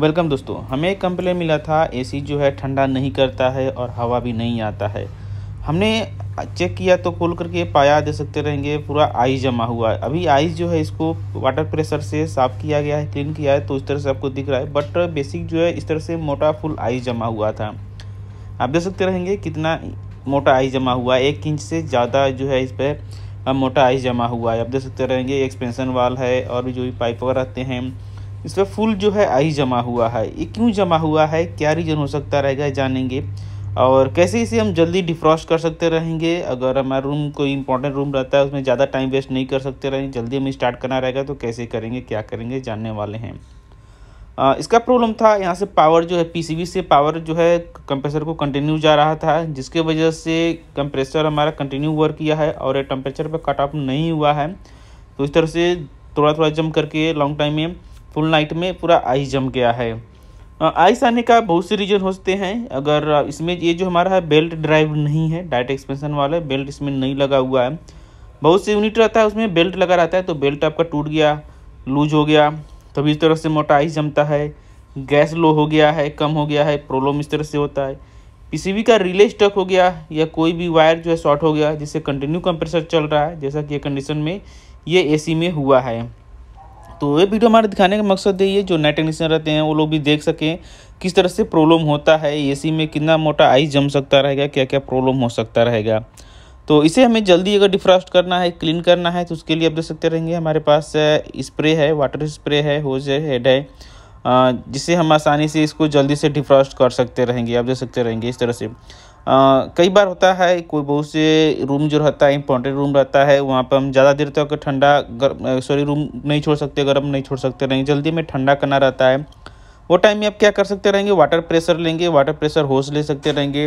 welcome दोस्तों हमें एक कंप्लेन मिला था एसी जो है ठंडा नहीं करता है और हवा भी नहीं आता है हमने चेक किया तो खोल करके पाया दे सकते रहेंगे पूरा आइस जमा हुआ है अभी आइस जो है इसको वाटर प्रेशर से साफ़ किया गया है क्लीन किया है तो इस तरह से आपको दिख रहा है बट बेसिक जो है इस तरह से मोटा फुल आइस जमा हुआ था आप देख सकते रहेंगे कितना मोटा आइस जमा हुआ है एक इंच से ज़्यादा जो है इस पर मोटा आइस जमा हुआ है आप देख सकते रहेंगे एक्सपेंसन वाल है और भी जो भी पाइप वगैरह आते हैं इसमें फुल जो है आई जमा हुआ है ये क्यों जमा हुआ है क्या रीज़न हो सकता रहेगा जानेंगे और कैसे इसे हम जल्दी डिफ्रॉस्ट कर सकते रहेंगे अगर हमारा रूम कोई इंपॉर्टेंट रूम रहता है उसमें ज़्यादा टाइम वेस्ट नहीं कर सकते रहेंगे जल्दी हमें स्टार्ट करना रहेगा तो कैसे करेंगे क्या करेंगे जानने वाले हैं आ, इसका प्रॉब्लम था यहाँ से पावर जो है पीसीबी से पावर जो है कंप्रेसर को कंटिन्यू जा रहा था जिसके वजह से कंप्रेसर हमारा कंटिन्यू वर्क किया है और ये टेम्परेचर पर कट ऑफ नहीं हुआ है तो इस तरह से थोड़ा थोड़ा जम करके लॉन्ग टाइम में फुल नाइट में पूरा आइस जम गया है आइस आने का बहुत से रीज़न होते हैं अगर इसमें ये जो हमारा है बेल्ट ड्राइव नहीं है डायट एक्सपेंशन वाला है बेल्ट इसमें नहीं लगा हुआ है बहुत से यूनिट रहता है उसमें बेल्ट लगा रहता है तो बेल्ट आपका टूट गया लूज हो गया तभी इस तरह से मोटा आइस जमता है गैस लो हो गया है कम हो गया है प्रॉब्लम इस तरह से होता है पीसीबी का रिले स्टक हो गया या कोई भी वायर जो है शॉर्ट हो गया जिससे कंटिन्यू कंप्रेसर चल रहा है जैसा कि कंडीशन में ये एसी में हुआ है तो ये वीडियो हमारे दिखाने का मकसद यही है जो नए टेक्नीशियन रहते हैं वो लोग भी देख सकें किस तरह से प्रॉब्लम होता है एसी में कितना मोटा आइस जम सकता रहेगा क्या क्या प्रॉब्लम हो सकता रहेगा तो इसे हमें जल्दी अगर डिफ्रास्ट करना है क्लीन करना है तो उसके लिए आप देख सकते रहेंगे हमारे पास स्प्रे है वाटर स्प्रे है होज है हेड है जिसे हम आसानी से इसको जल्दी से डिफ्रास्ट कर सकते रहेंगे आप देख सकते रहेंगे इस तरह से कई बार होता है कोई बहुत से रूम जो रहता है इम्पोर्टेंट रूम रहता है वहाँ पर हम ज़्यादा देर तक ठंडा गर्म सॉरी रूम नहीं छोड़ सकते गर्म नहीं छोड़ सकते नहीं जल्दी में ठंडा करना रहता है वो टाइम में आप क्या कर सकते रहेंगे वाटर प्रेशर लेंगे वाटर प्रेशर होस ले सकते रहेंगे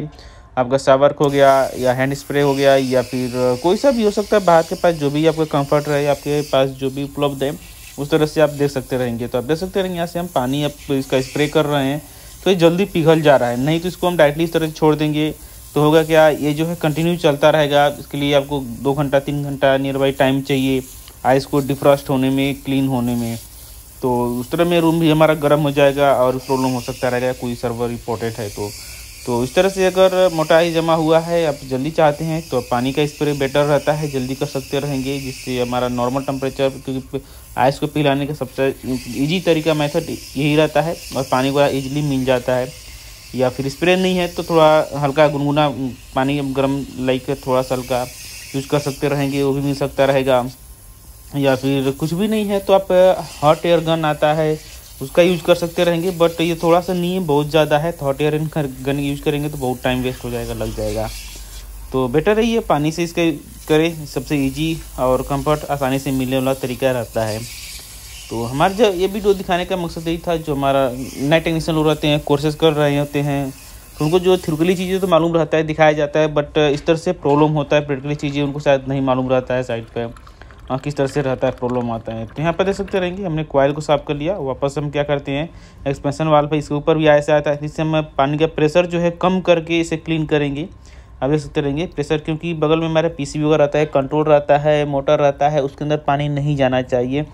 आपका सावर्क हो गया या हैंड स्प्रे हो गया या फिर कोई सा भी हो सकता है बाहर के पास जो भी आपका कंफर्ट रहे आपके पास जो भी उपलब्ध है उस तरह से आप देख सकते रहेंगे तो आप देख सकते रहेंगे यहाँ से हम पानी आप इसका स्प्रे कर रहे हैं तो ये जल्दी पिघल जा रहा है नहीं तो इसको हम डायरेक्टली इस तरह छोड़ देंगे तो होगा क्या ये जो है कंटिन्यू चलता रहेगा इसके लिए आपको दो घंटा तीन घंटा नियर बाई टाइम चाहिए आइस को डिफ्रॉस्ट होने में क्लीन होने में तो उस तरह में रूम भी हमारा गर्म हो जाएगा और प्रॉब्लम हो सकता रहेगा कोई सर्वर इम्पोर्टेंट है तो तो इस तरह से अगर मोटाई जमा हुआ है आप जल्दी चाहते हैं तो पानी का स्प्रे बेटर रहता है जल्दी कर सकते रहेंगे जिससे हमारा नॉर्मल टेम्परेचर क्योंकि आइस को पिलाने का सबसे इजी तरीका मेथड यही रहता है और पानी बड़ा इजीली मिल जाता है या फिर स्प्रे नहीं है तो थोड़ा हल्का गुनगुना पानी गर्म लाइक थोड़ा सा हल्का यूज़ कर सकते रहेंगे वो भी मिल सकता रहेगा या फिर कुछ भी नहीं है तो आप हॉट एयर गन आता है उसका यूज कर सकते रहेंगे बट ये थोड़ा सा नहीं है बहुत ज़्यादा है हॉट एयर गन यूज करेंगे तो बहुत टाइम वेस्ट हो जाएगा लग जाएगा तो बेटर है ये पानी से इसके करें सबसे इजी और कंफर्ट आसानी से मिलने वाला तरीका रहता है तो हमारा जो ये वीडियो दिखाने का मकसद यही था जो हमारा नए टेक्नीशियन लोग रहते हैं कोर्सेज कर रहे होते हैं तो उनको जो थिरकली चीज़ें तो मालूम रहता है दिखाया जाता है बट इस तरह से प्रॉब्लम होता है प्रैक्टिकली चीज़ें उनको शायद नहीं मालूम रहता है साइड पर हाँ किस तरह से रहता है प्रॉब्लम आता है तो यहाँ पर देख सकते रहेंगे हमने क्वाइल को साफ कर लिया वापस हम क्या करते हैं एक्सपेंशन वाल पर इसके ऊपर भी ऐसा आता है जिससे हम पानी का प्रेशर जो है कम करके इसे क्लीन करेंगे आप देख सकते रहेंगे प्रेशर क्योंकि बगल में हमारा पीसीबी वगैरह रहता है कंट्रोल रहता है मोटर रहता है उसके अंदर पानी नहीं जाना चाहिए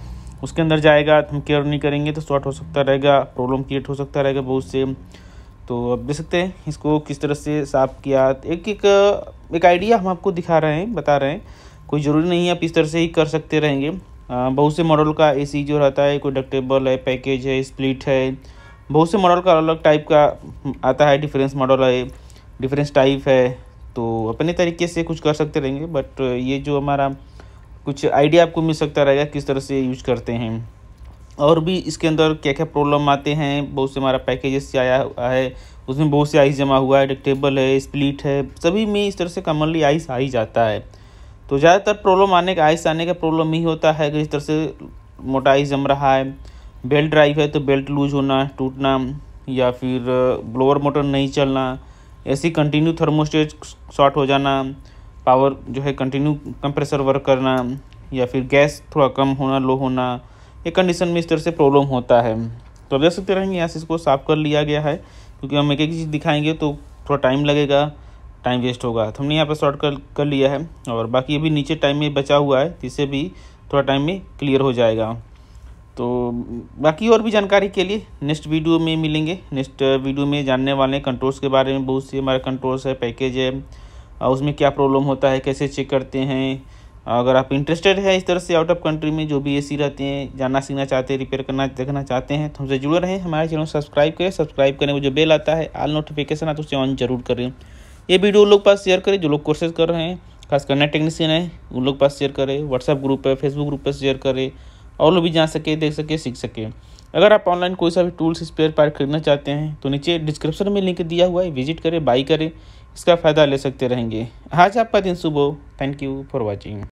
उसके अंदर जाएगा हम केयर नहीं करेंगे तो शॉर्ट हो सकता रहेगा प्रॉब्लम क्रिएट हो सकता रहेगा बहुत से तो आप देख सकते हैं इसको किस तरह से साफ किया एक एक एक आइडिया हम आपको दिखा रहे हैं बता रहे हैं कोई ज़रूरी नहीं है आप इस तरह से ही कर सकते रहेंगे बहुत से मॉडल का एसी जो रहता है कोई डक्टेबल है पैकेज है स्प्लिट है बहुत से मॉडल का अलग अलग टाइप का आता है डिफरेंस मॉडल है डिफरेंस टाइप है तो अपने तरीके से कुछ कर सकते रहेंगे बट ये जो हमारा कुछ आइडिया आपको मिल सकता रहेगा किस तरह से यूज करते हैं और भी इसके अंदर क्या क्या प्रॉब्लम आते हैं बहुत से हमारा पैकेजेस से आया हुआ है उसमें बहुत से आइस जमा हुआ है डिक्टेबल है स्प्लिट है सभी में इस तरह से कॉमनली आइस आ ही जाता है तो ज़्यादातर प्रॉब्लम आने का आइस आने का प्रॉब्लम ही होता है कि इस तरह से मोटा आइस जम रहा है बेल्ट ड्राइव है तो बेल्ट लूज होना टूटना या फिर ब्लोअर मोटर नहीं चलना ऐसी कंटिन्यू थर्मोस्टेट शॉर्ट हो जाना पावर जो है कंटिन्यू कंप्रेसर वर्क करना या फिर गैस थोड़ा कम होना लो होना ये कंडीशन में इस तरह से प्रॉब्लम होता है तो देख सकते रहेंगे यहाँ से इसको साफ़ कर लिया गया है क्योंकि हम एक एक चीज़ दिखाएंगे तो थोड़ा टाइम लगेगा टाइम वेस्ट होगा तो हमने यहाँ पर शॉर्ट कर कर लिया है और बाकी अभी नीचे टाइम में बचा हुआ है जिससे भी थोड़ा टाइम में क्लियर हो जाएगा तो बाकी और भी जानकारी के लिए नेक्स्ट वीडियो में मिलेंगे नेक्स्ट वीडियो में जानने वाले हैं कंट्रोल्स के बारे में बहुत से हमारे कंट्रोल्स है पैकेज है उसमें क्या प्रॉब्लम होता है कैसे चेक करते हैं अगर आप इंटरेस्टेड है इस तरह से आउट ऑफ कंट्री में जो भी एसी रहते हैं जानना सीखना चाहते हैं रिपेयर करना देखना चाहते हैं तो हमसे जुड़े रहें हमारे चैनल सब्सक्राइब करें सब्सक्राइब करने में जो बेल आता है आल नोटिफिकेशन आता है उसे ऑन जरूर करें ये वीडियो उन लोग पास शेयर करें जो लोग कोर्सेज कर रहे हैं खास करना टेक्नीसियन है उन लोग पास शेयर करें व्हाट्सअप ग्रुप पर फेसबुक ग्रुप पर शेयर करें और लोग भी जान सके देख सके सीख सके अगर आप ऑनलाइन कोई सा भी टूल्स स्पेयर पार्ट खरीदना चाहते हैं तो नीचे डिस्क्रिप्शन में लिंक दिया हुआ है विजिट करें बाई करें इसका फ़ायदा ले सकते रहेंगे आज आपका दिन सुबह हो थैंक यू फॉर वॉचिंग